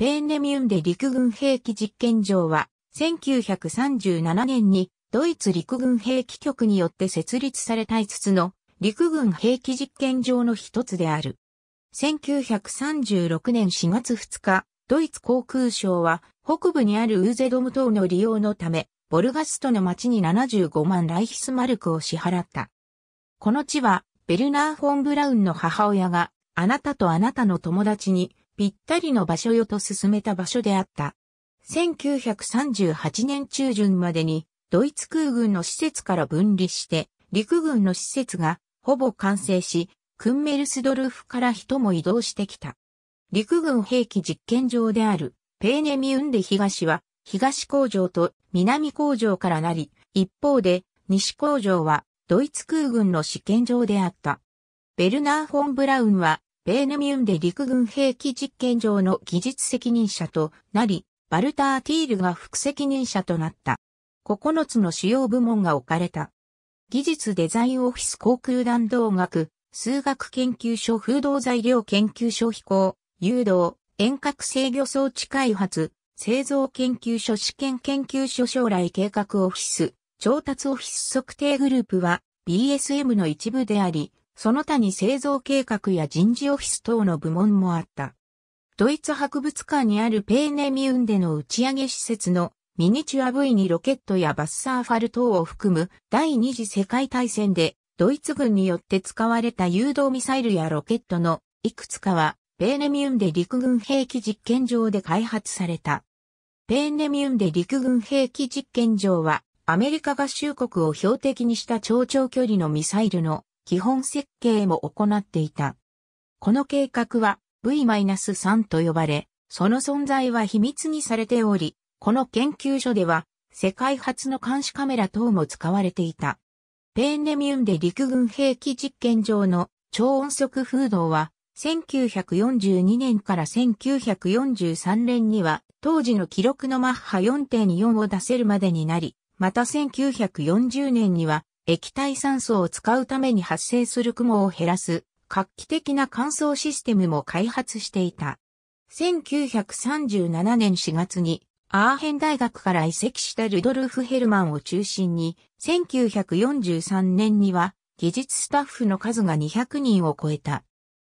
ペーネミュンで陸軍兵器実験場は、1937年にドイツ陸軍兵器局によって設立された5つの陸軍兵器実験場の一つである。1936年4月2日、ドイツ航空省は北部にあるウーゼドム島の利用のため、ボルガストの町に75万ライヒスマルクを支払った。この地は、ベルナー・フォン・ブラウンの母親が、あなたとあなたの友達にぴったりの場所よと進めた場所であった。1938年中旬までに、ドイツ空軍の施設から分離して、陸軍の施設がほぼ完成し、クンメルスドルフから人も移動してきた。陸軍兵器実験場である、ペーネミウンデ東は、東工場と南工場からなり、一方で、西工場は、ドイツ空軍の試験場であった。ベルナー・フォン・ブラウンは、ベーネミュンで陸軍兵器実験場の技術責任者となり、バルター・ティールが副責任者となった。9つの主要部門が置かれた。技術デザインオフィス航空弾道学、数学研究所風動材料研究所飛行、誘導、遠隔制御装置開発、製造研究所試験研究所将来計画オフィス、調達オフィス測定グループは BSM の一部であり、その他に製造計画や人事オフィス等の部門もあった。ドイツ博物館にあるペーネミウンでの打ち上げ施設のミニチュア V にロケットやバスサーファル等を含む第二次世界大戦でドイツ軍によって使われた誘導ミサイルやロケットのいくつかはペーネミウンで陸軍兵器実験場で開発された。ペーネミウンで陸軍兵器実験場はアメリカ合衆国を標的にした超長距離のミサイルの基本設計も行っていた。この計画は V-3 と呼ばれ、その存在は秘密にされており、この研究所では世界初の監視カメラ等も使われていた。ペーネミュンで陸軍兵器実験場の超音速風洞は1942年から1943年には当時の記録のマッハ4.4を出せるまでになり、また1940年には液体酸素を使うために発生する雲を減らす画期的な乾燥システムも開発していた。1937年4月にアーヘン大学から移籍したルドルフ・ヘルマンを中心に、1943年には技術スタッフの数が200人を超えた。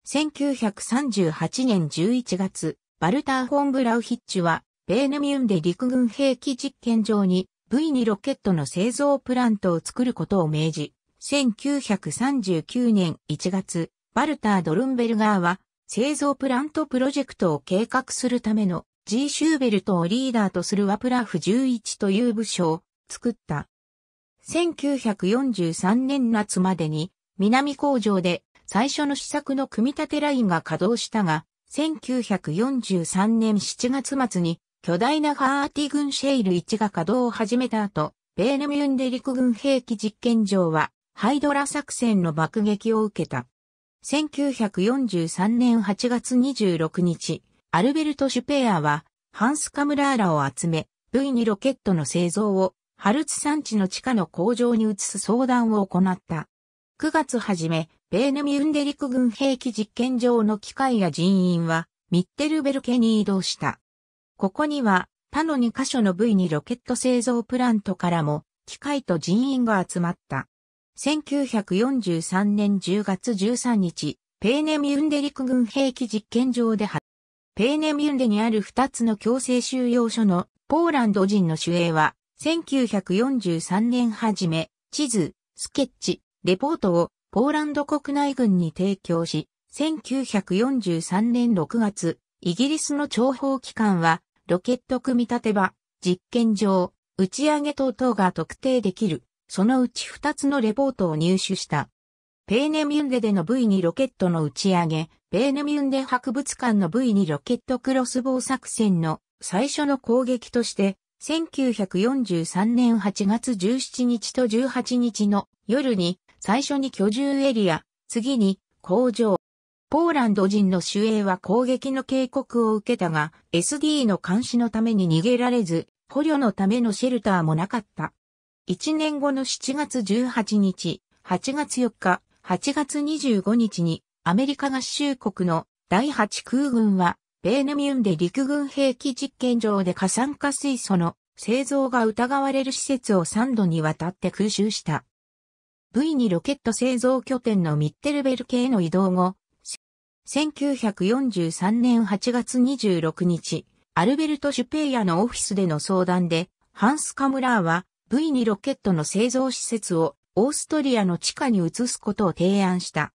1938年11月、バルター・フォン・ブラウヒッチは、ベーネミュンで陸軍兵器実験場に V2 ロケットの製造プラントを作ることを命じ、1939年1月、バルター・ドルンベルガーは製造プラントプロジェクトを計画するための G・ シューベルトをリーダーとするワプラフ11という部署を作った。1943年夏までに南工場で最初の試作の組み立てラインが稼働したが、1943年7月末に巨大なハーティ軍シェイル1が稼働を始めた後、ベーネミュンデ陸軍兵器実験場は、ハイドラ作戦の爆撃を受けた。1943年8月26日、アルベルト・シュペアは、ハンス・カムラーラを集め、V2 ロケットの製造を、ハルツ山地の地下の工場に移す相談を行った。9月初め、ベーネミュンデ陸軍兵器実験場の機械や人員は、ミッテルベルケに移動した。ここには他の2カ所の部位にロケット製造プラントからも機械と人員が集まった。1943年10月13日、ペーネミュンデ陸軍兵器実験場で発、ペーネミュンデにある2つの強制収容所のポーランド人の守衛は、1943年初め、地図、スケッチ、レポートをポーランド国内軍に提供し、1943年6月、イギリスの諜報機関は、ロケット組み立て場、実験場、打ち上げ等々が特定できる、そのうち2つのレポートを入手した。ペーネミュンデでの V2 ロケットの打ち上げ、ペーネミュンデ博物館の V2 ロケットクロスボウ作戦の最初の攻撃として、1943年8月17日と18日の夜に最初に居住エリア、次に工場、ポーランド人の守衛は攻撃の警告を受けたが、SD の監視のために逃げられず、捕虜のためのシェルターもなかった。1年後の7月18日、8月4日、8月25日に、アメリカ合衆国の第8空軍は、ベーネミュンで陸軍兵器実験場で過酸化水素の製造が疑われる施設を3度にわたって空襲した。V2 ロケット製造拠点のミッテルベル系の移動後、1943年8月26日、アルベルト・シュペイヤのオフィスでの相談で、ハンス・カムラーは V2 ロケットの製造施設をオーストリアの地下に移すことを提案した。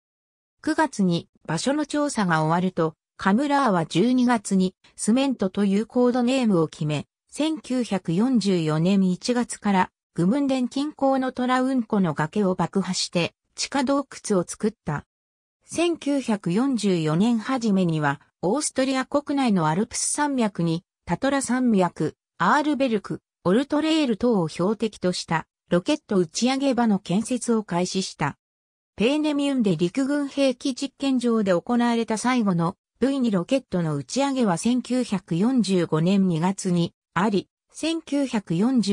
9月に場所の調査が終わると、カムラーは12月にスメントというコードネームを決め、1944年1月からグムンデン近郊のトラウンコの崖を爆破して地下洞窟を作った。1944年初めには、オーストリア国内のアルプス山脈に、タトラ山脈、アールベルク、オルトレール等を標的としたロケット打ち上げ場の建設を開始した。ペーネミウンで陸軍兵器実験場で行われた最後の V2 ロケットの打ち上げは1945年2月にあり、1940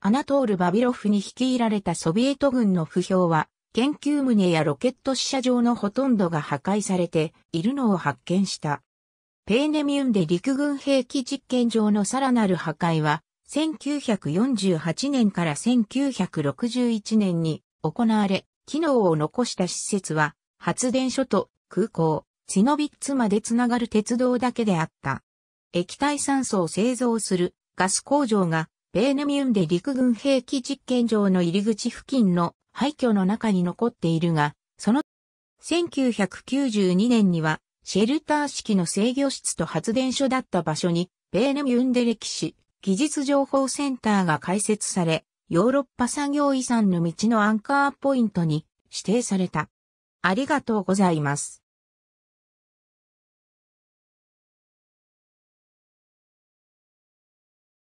アナトール・バビロフに率いられたソビエト軍の不評は研究棟やロケット試射場のほとんどが破壊されているのを発見した。ペーネミュンで陸軍兵器実験場のさらなる破壊は、1948年から1961年に行われ、機能を残した施設は、発電所と空港、ツノビッツまでつながる鉄道だけであった。液体酸素を製造するガス工場が、ペーネミュンで陸軍兵器実験場の入り口付近の廃墟の中に残っているが、その1992年にはシェルター式の制御室と発電所だった場所にベーネミュンデ歴史技術情報センターが開設され、ヨーロッパ産業遺産の道のアンカーポイントに指定された。ありがとうございます。